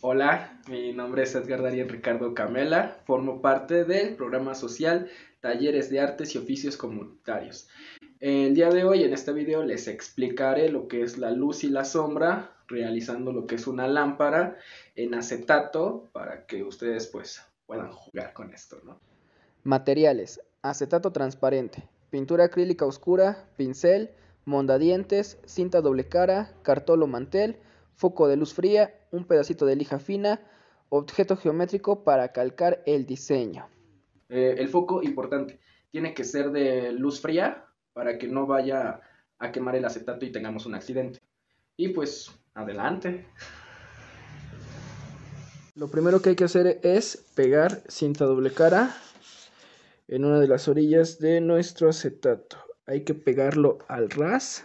Hola, mi nombre es Edgar Darien Ricardo Camela, formo parte del programa social Talleres de Artes y Oficios Comunitarios. El día de hoy en este video les explicaré lo que es la luz y la sombra, realizando lo que es una lámpara en acetato para que ustedes pues puedan jugar con esto, ¿no? Materiales: acetato transparente, pintura acrílica oscura, pincel, mondadientes, cinta doble cara, cartolo mantel, foco de luz fría, un pedacito de lija fina, objeto geométrico para calcar el diseño. Eh, el foco, importante, tiene que ser de luz fría para que no vaya a quemar el acetato y tengamos un accidente. Y pues, adelante. Lo primero que hay que hacer es pegar cinta doble cara en una de las orillas de nuestro acetato hay que pegarlo al ras.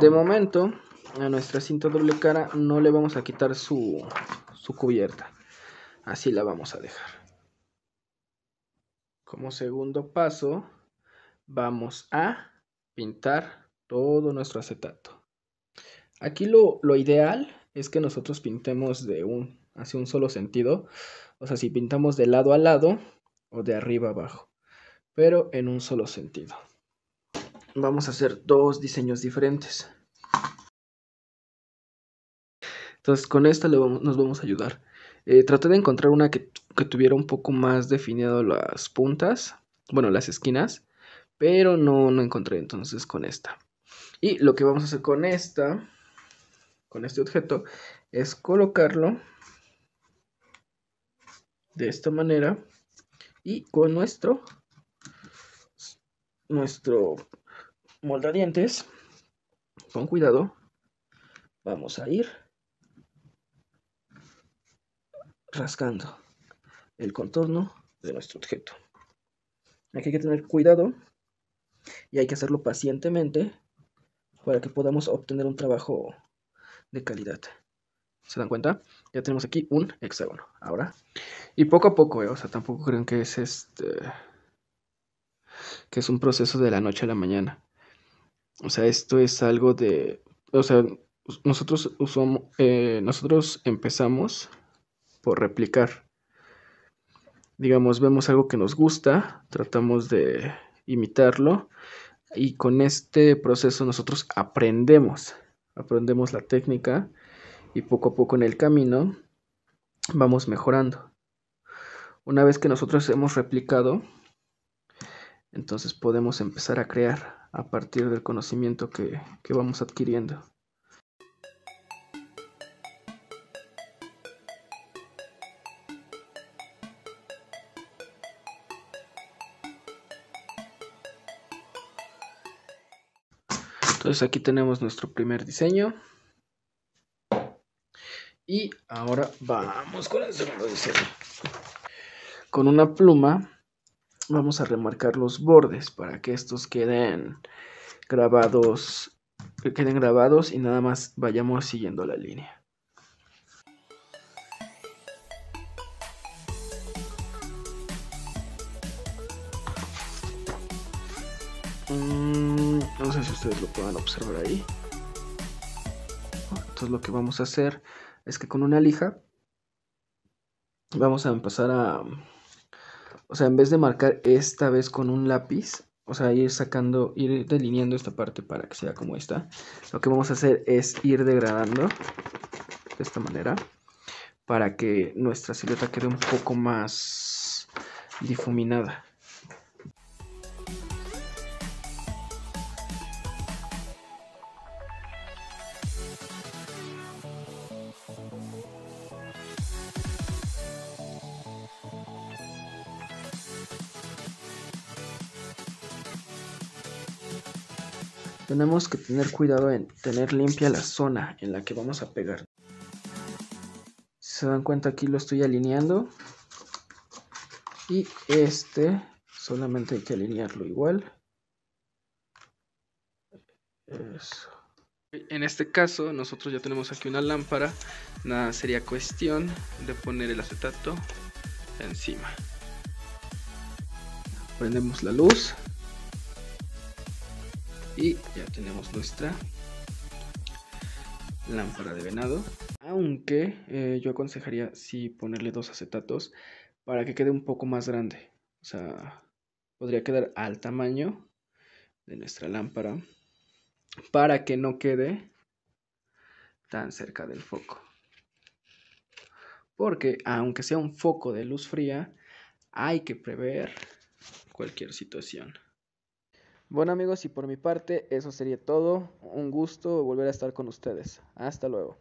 De momento, a nuestra cinta doble cara no le vamos a quitar su, cubierta. Así la vamos a dejar. Como segundo paso, vamos a pintar todo nuestro acetato. Aquí lo, ideal es que nosotros pintemos de un, hacia un solo sentido. O sea, si pintamos de lado a lado o de arriba abajo. Pero en un solo sentido vamos a hacer dos diseños diferentes. Entonces con esta nos vamos a ayudar. Eh, traté de encontrar una que, que, tuviera un poco más definido las puntas, bueno, las esquinas, pero no, no encontré entonces con esta. Y lo que vamos a hacer con esta, con este objeto, es colocarlo de esta manera y con nuestro, nuestro moldadientes, con cuidado, vamos a ir rascando el contorno de nuestro objeto. Aquí hay que tener cuidado y hay que hacerlo pacientemente para que podamos obtener un trabajo de calidad. ¿Se dan cuenta? Ya tenemos aquí un hexágono. Ahora. Y poco a poco, eh, o sea, tampoco creen que es este. que es un proceso de la noche a la mañana. O sea, esto es algo de, o sea, nosotros usamos, eh, nosotros empezamos por replicar. Digamos, vemos algo que nos gusta, tratamos de imitarlo y con este proceso nosotros aprendemos, aprendemos la técnica y poco a poco en el camino vamos mejorando. Una vez que nosotros hemos replicado, entonces podemos empezar a crear a partir del conocimiento que, vamos adquiriendo. Entonces aquí tenemos nuestro primer diseño. Y ahora vamos con el segundo diseño. Con una pluma vamos a remarcar los bordes para que estos queden grabados, queden grabados y nada más vayamos siguiendo la línea. Mm, no sé si ustedes lo puedan observar ahí. Entonces lo que vamos a hacer es que con una lija vamos a empezar a o sea, en vez de marcar esta vez con un lápiz, o sea, ir sacando, ir delineando esta parte para que sea como esta, lo que vamos a hacer es ir degradando de esta manera para que nuestra silueta quede un poco más difuminada. Tenemos que tener cuidado en tener limpia la zona en la que vamos a pegar. Si se dan cuenta aquí lo estoy alineando. Y este solamente hay que alinearlo igual. Eso. En este caso nosotros ya tenemos aquí una lámpara. Nada sería cuestión de poner el acetato encima. Prendemos la luz y ya tenemos nuestra lámpara de venado aunque eh, yo aconsejaría si ponerle dos acetatos para que quede un poco más grande o sea podría quedar al tamaño de nuestra lámpara para que no quede tan cerca del foco porque aunque sea un foco de luz fría hay que prever cualquier situación bueno amigos, y por mi parte eso sería todo. Un gusto volver a estar con ustedes. Hasta luego.